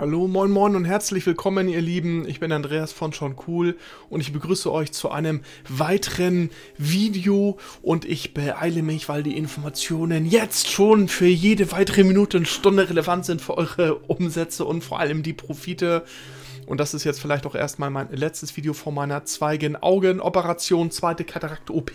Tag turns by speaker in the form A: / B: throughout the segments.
A: Hallo, moin moin und herzlich willkommen ihr Lieben, ich bin Andreas von Schon Cool und ich begrüße euch zu einem weiteren Video und ich beeile mich, weil die Informationen jetzt schon für jede weitere Minute und Stunde relevant sind für eure Umsätze und vor allem die Profite. Und das ist jetzt vielleicht auch erstmal mein letztes Video von meiner zweigen Augenoperation, zweite Katarakt-OP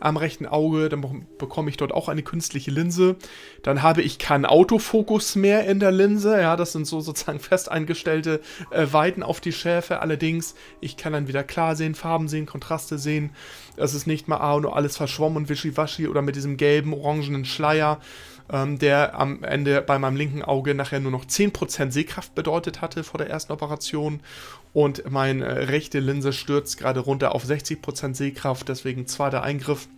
A: am rechten Auge. Dann bekomme ich dort auch eine künstliche Linse. Dann habe ich keinen Autofokus mehr in der Linse. Ja, das sind so sozusagen fest eingestellte äh, Weiten auf die Schärfe. Allerdings, ich kann dann wieder klar sehen, Farben sehen, Kontraste sehen. Es ist nicht mal ah, nur alles verschwommen und wischiwaschi oder mit diesem gelben, orangenen Schleier ähm, der am Ende bei meinem linken Auge nachher nur noch 10% Sehkraft bedeutet hatte vor der ersten Operation und meine rechte Linse stürzt gerade runter auf 60% Sehkraft, deswegen zweiter Eingriff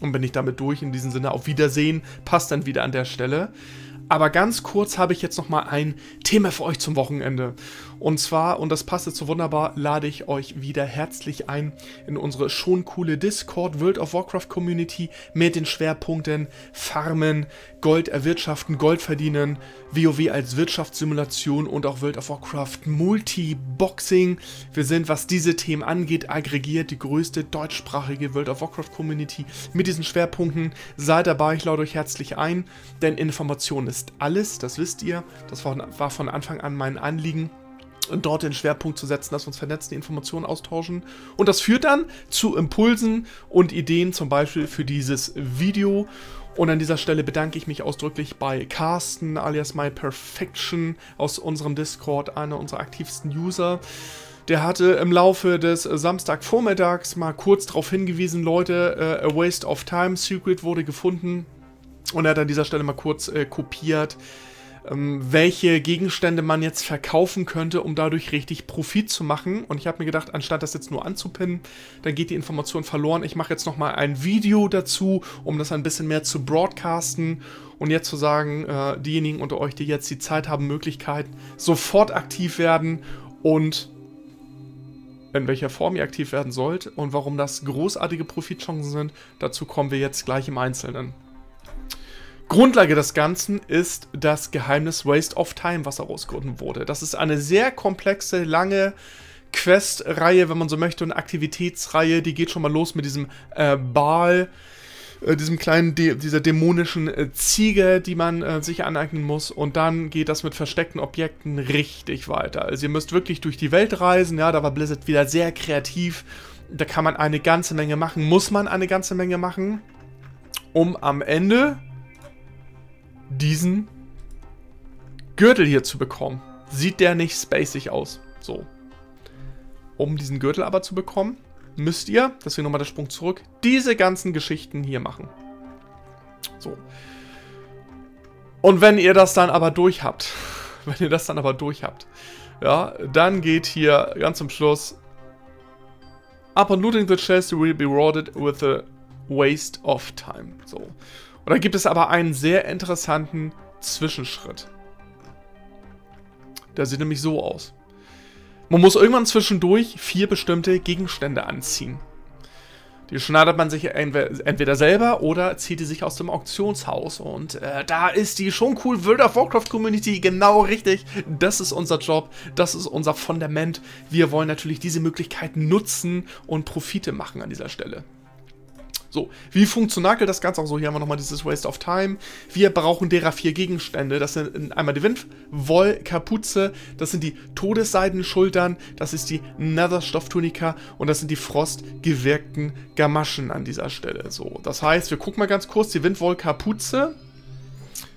A: und bin ich damit durch. In diesem Sinne auf Wiedersehen, passt dann wieder an der Stelle. Aber ganz kurz habe ich jetzt nochmal ein Thema für euch zum Wochenende. Und zwar, und das passt jetzt so wunderbar, lade ich euch wieder herzlich ein in unsere schon coole Discord World of Warcraft Community mit den Schwerpunkten Farmen, Gold erwirtschaften, Gold verdienen, WoW als Wirtschaftssimulation und auch World of Warcraft Multi-Boxing. Wir sind, was diese Themen angeht, aggregiert die größte deutschsprachige World of Warcraft Community mit diesen Schwerpunkten. Seid dabei, ich lade euch herzlich ein, denn Information ist alles, das wisst ihr. Das war von Anfang an mein Anliegen dort den Schwerpunkt zu setzen, dass wir uns vernetzen, die Informationen austauschen. Und das führt dann zu Impulsen und Ideen, zum Beispiel für dieses Video. Und an dieser Stelle bedanke ich mich ausdrücklich bei Carsten alias My Perfection aus unserem Discord, einer unserer aktivsten User. Der hatte im Laufe des Samstagvormittags mal kurz darauf hingewiesen, Leute, äh, A Waste of Time Secret wurde gefunden. Und er hat an dieser Stelle mal kurz äh, kopiert, ähm, welche Gegenstände man jetzt verkaufen könnte, um dadurch richtig Profit zu machen. Und ich habe mir gedacht, anstatt das jetzt nur anzupinnen, dann geht die Information verloren. Ich mache jetzt nochmal ein Video dazu, um das ein bisschen mehr zu broadcasten. Und jetzt zu sagen, äh, diejenigen unter euch, die jetzt die Zeit haben, Möglichkeiten, sofort aktiv werden und in welcher Form ihr aktiv werden sollt und warum das großartige Profitchancen sind, dazu kommen wir jetzt gleich im Einzelnen. Grundlage des Ganzen ist das Geheimnis Waste of Time, was herausgefunden wurde. Das ist eine sehr komplexe, lange Questreihe, wenn man so möchte, und Aktivitätsreihe. Die geht schon mal los mit diesem äh, Baal äh, diesem kleinen, De dieser dämonischen äh, Ziege, die man äh, sich aneignen muss. Und dann geht das mit versteckten Objekten richtig weiter. Also ihr müsst wirklich durch die Welt reisen. Ja, da war Blizzard wieder sehr kreativ. Da kann man eine ganze Menge machen, muss man eine ganze Menge machen, um am Ende diesen Gürtel hier zu bekommen. Sieht der nicht spacig aus? So. Um diesen Gürtel aber zu bekommen, müsst ihr, deswegen nochmal der Sprung zurück, diese ganzen Geschichten hier machen. So. Und wenn ihr das dann aber durch habt, wenn ihr das dann aber durch habt, ja, dann geht hier ganz zum Schluss Upon looting the chest, you will be rewarded with a waste of time. So. Und dann gibt es aber einen sehr interessanten Zwischenschritt. Der sieht nämlich so aus. Man muss irgendwann zwischendurch vier bestimmte Gegenstände anziehen. Die schneidet man sich entweder selber oder zieht die sich aus dem Auktionshaus. Und äh, da ist die schon cool World of Warcraft Community genau richtig. Das ist unser Job, das ist unser Fundament. Wir wollen natürlich diese Möglichkeit nutzen und Profite machen an dieser Stelle. So, wie funktioniert das Ganze auch so? Hier haben wir nochmal dieses Waste of Time. Wir brauchen derer vier Gegenstände. Das sind einmal die Windwollkapuze, das sind die Todesseidenschultern, das ist die Netherstofftunika und das sind die frostgewirkten Gamaschen an dieser Stelle. So, das heißt, wir gucken mal ganz kurz die Windwollkapuze.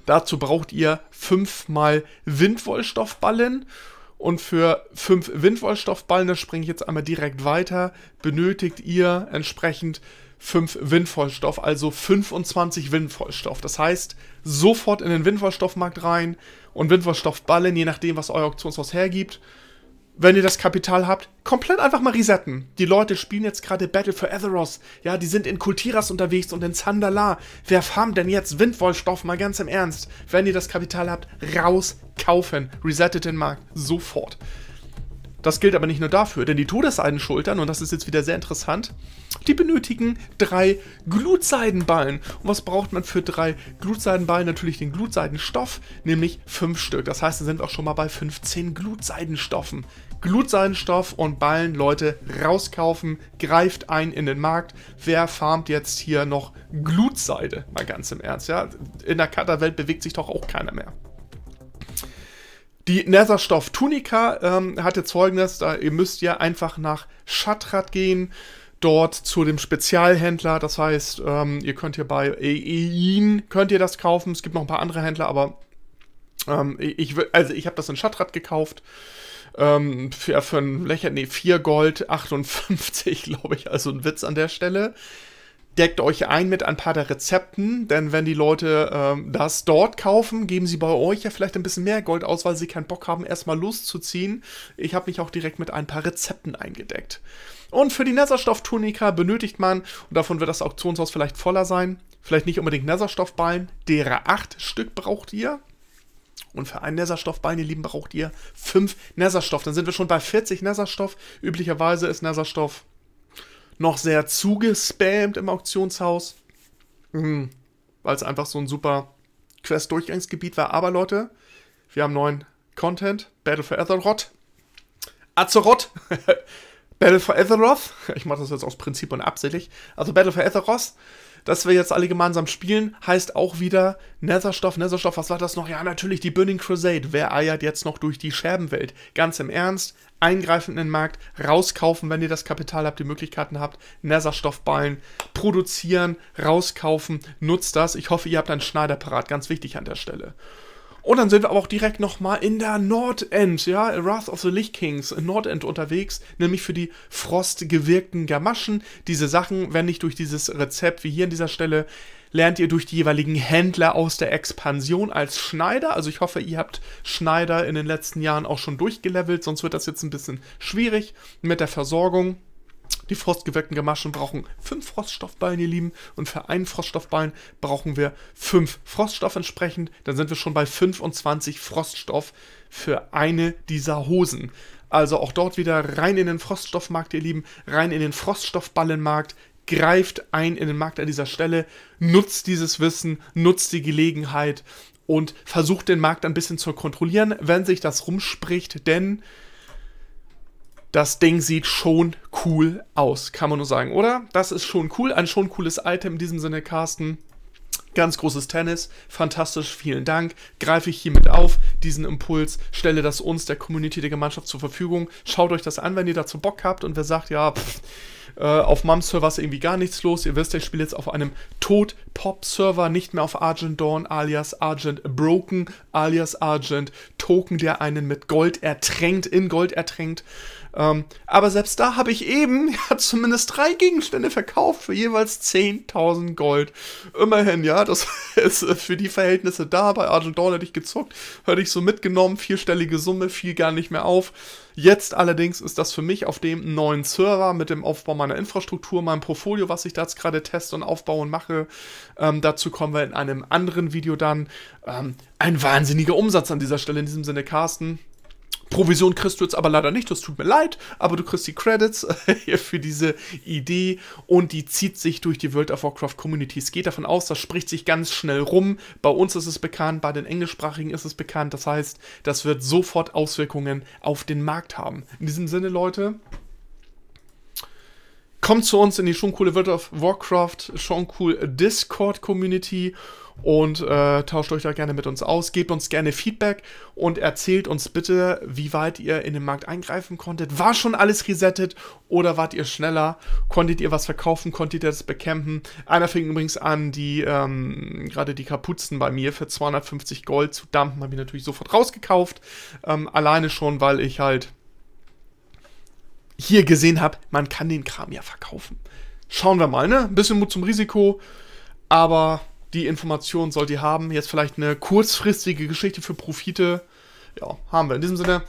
A: Dazu braucht ihr fünfmal Windwollstoffballen. Und für fünf Windwollstoffballen, da springe ich jetzt einmal direkt weiter, benötigt ihr entsprechend 5 Windvollstoff, also 25 Windvollstoff. Das heißt, sofort in den Windvollstoffmarkt rein und Windvollstoff ballen, je nachdem, was euer Auktionshaus hergibt. Wenn ihr das Kapital habt, komplett einfach mal resetten. Die Leute spielen jetzt gerade Battle for Etheros. Ja, die sind in Kultiras unterwegs und in Zandala. Wer farmt denn jetzt Windvollstoff? Mal ganz im Ernst. Wenn ihr das Kapital habt, raus, kaufen. Resettet den Markt. Sofort. Das gilt aber nicht nur dafür, denn die Todesseidenschultern, und das ist jetzt wieder sehr interessant, die benötigen drei Glutseidenballen. Und was braucht man für drei Glutseidenballen? Natürlich den Glutseidenstoff, nämlich fünf Stück. Das heißt, da sind wir auch schon mal bei 15 Glutseidenstoffen. Glutseidenstoff und Ballen, Leute, rauskaufen, greift ein in den Markt. Wer farmt jetzt hier noch Glutseide? Mal ganz im Ernst, ja? In der Cutterwelt bewegt sich doch auch keiner mehr. Die Netherstoff Tunica ähm, hat folgendes: da, Ihr müsst ja einfach nach Schatrat gehen, dort zu dem Spezialhändler. Das heißt, ähm, ihr könnt hier bei EEIN könnt ihr das kaufen. Es gibt noch ein paar andere Händler, aber ähm, ich, also ich habe das in Schatrat gekauft. Ähm, für, für ein Lächer, nee, 4 Gold 58, glaube ich. Also ein Witz an der Stelle deckt euch ein mit ein paar der Rezepten, denn wenn die Leute ähm, das dort kaufen, geben sie bei euch ja vielleicht ein bisschen mehr Gold aus, weil sie keinen Bock haben, erstmal loszuziehen. Ich habe mich auch direkt mit ein paar Rezepten eingedeckt. Und für die Netherstoff-Tunika benötigt man, und davon wird das Auktionshaus vielleicht voller sein, vielleicht nicht unbedingt Netherstoffballen, derer acht Stück braucht ihr. Und für einen Netherstoffballen, ihr Lieben, braucht ihr fünf Netherstoff. Dann sind wir schon bei 40 Netherstoff. Üblicherweise ist Netherstoff noch sehr zugespammt im Auktionshaus, mhm. weil es einfach so ein super Quest-Durchgangsgebiet war. Aber Leute, wir haben neuen Content, Battle for Azeroth. Azeroth! Battle for Azeroth. Ich mache das jetzt aus Prinzip und absichtlich. Also Battle for Azeroth dass wir jetzt alle gemeinsam spielen, heißt auch wieder Netherstoff, Netherstoff, was war das noch? Ja, natürlich die Burning Crusade. Wer eiert jetzt noch durch die Scherbenwelt? Ganz im Ernst, eingreifen in den Markt, rauskaufen, wenn ihr das Kapital habt, die Möglichkeiten habt, Netherstoff ballen, produzieren, rauskaufen, nutzt das. Ich hoffe, ihr habt einen Schneider ganz wichtig an der Stelle. Und dann sind wir aber auch direkt nochmal in der Nordend, ja, Wrath of the Lich Kings, Nordend unterwegs, nämlich für die frostgewirkten Gamaschen. Diese Sachen, wenn nicht durch dieses Rezept wie hier an dieser Stelle, lernt ihr durch die jeweiligen Händler aus der Expansion als Schneider. Also ich hoffe, ihr habt Schneider in den letzten Jahren auch schon durchgelevelt, sonst wird das jetzt ein bisschen schwierig mit der Versorgung. Die frostgeweckten Gamaschen brauchen fünf Froststoffballen, ihr Lieben. Und für einen Froststoffballen brauchen wir fünf Froststoff entsprechend. Dann sind wir schon bei 25 Froststoff für eine dieser Hosen. Also auch dort wieder rein in den Froststoffmarkt, ihr Lieben. Rein in den Froststoffballenmarkt greift ein in den Markt an dieser Stelle, nutzt dieses Wissen, nutzt die Gelegenheit und versucht den Markt ein bisschen zu kontrollieren, wenn sich das rumspricht, denn das Ding sieht schon cool aus, kann man nur sagen, oder? Das ist schon cool, ein schon cooles Item in diesem Sinne, Carsten. Ganz großes Tennis, fantastisch, vielen Dank. Greife ich hiermit auf, diesen Impuls, stelle das uns, der Community, der Gemeinschaft zur Verfügung. Schaut euch das an, wenn ihr dazu Bock habt und wer sagt, ja, pff, äh, auf MAM-Server ist irgendwie gar nichts los. Ihr wisst, ich spiele jetzt auf einem tod pop server nicht mehr auf Argent Dawn alias Argent Broken alias Argent Token, der einen mit Gold ertränkt, in Gold ertränkt. Ähm, aber selbst da habe ich eben ja, zumindest drei Gegenstände verkauft für jeweils 10.000 Gold. Immerhin, ja, das ist äh, für die Verhältnisse da. Bei Argent Dawn hätte ich gezuckt, hätte ich so mitgenommen, vierstellige Summe fiel gar nicht mehr auf. Jetzt allerdings ist das für mich auf dem neuen Server mit dem Aufbau meiner Infrastruktur, meinem Portfolio, was ich da jetzt gerade teste und aufbaue und mache, ähm, dazu kommen wir in einem anderen Video dann. Ähm, ein wahnsinniger Umsatz an dieser Stelle in diesem Sinne, Carsten. Provision kriegst du jetzt aber leider nicht, das tut mir leid, aber du kriegst die Credits für diese Idee und die zieht sich durch die World of Warcraft Community. Es geht davon aus, das spricht sich ganz schnell rum. Bei uns ist es bekannt, bei den Englischsprachigen ist es bekannt. Das heißt, das wird sofort Auswirkungen auf den Markt haben. In diesem Sinne, Leute. Kommt zu uns in die schon coole World of Warcraft, schon cool äh, Discord Community und äh, tauscht euch da gerne mit uns aus, gebt uns gerne Feedback und erzählt uns bitte, wie weit ihr in den Markt eingreifen konntet. War schon alles resettet oder wart ihr schneller? Konntet ihr was verkaufen? Konntet ihr das bekämpfen? Einer fing übrigens an, die ähm, gerade die Kapuzen bei mir für 250 Gold zu dumpen, habe ich natürlich sofort rausgekauft. Ähm, alleine schon, weil ich halt hier gesehen habe, man kann den Kram ja verkaufen. Schauen wir mal, ne? Ein bisschen Mut zum Risiko, aber die Information sollt ihr haben. Jetzt vielleicht eine kurzfristige Geschichte für Profite. Ja, haben wir. In diesem Sinne,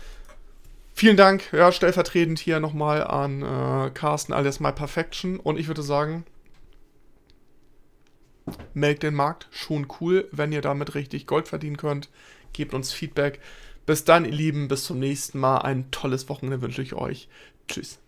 A: vielen Dank, ja, stellvertretend hier nochmal an äh, Carsten alias My Perfection. Und ich würde sagen, melkt den Markt, schon cool, wenn ihr damit richtig Gold verdienen könnt. Gebt uns Feedback. Bis dann, ihr Lieben, bis zum nächsten Mal. Ein tolles Wochenende wünsche ich euch. Tschüss.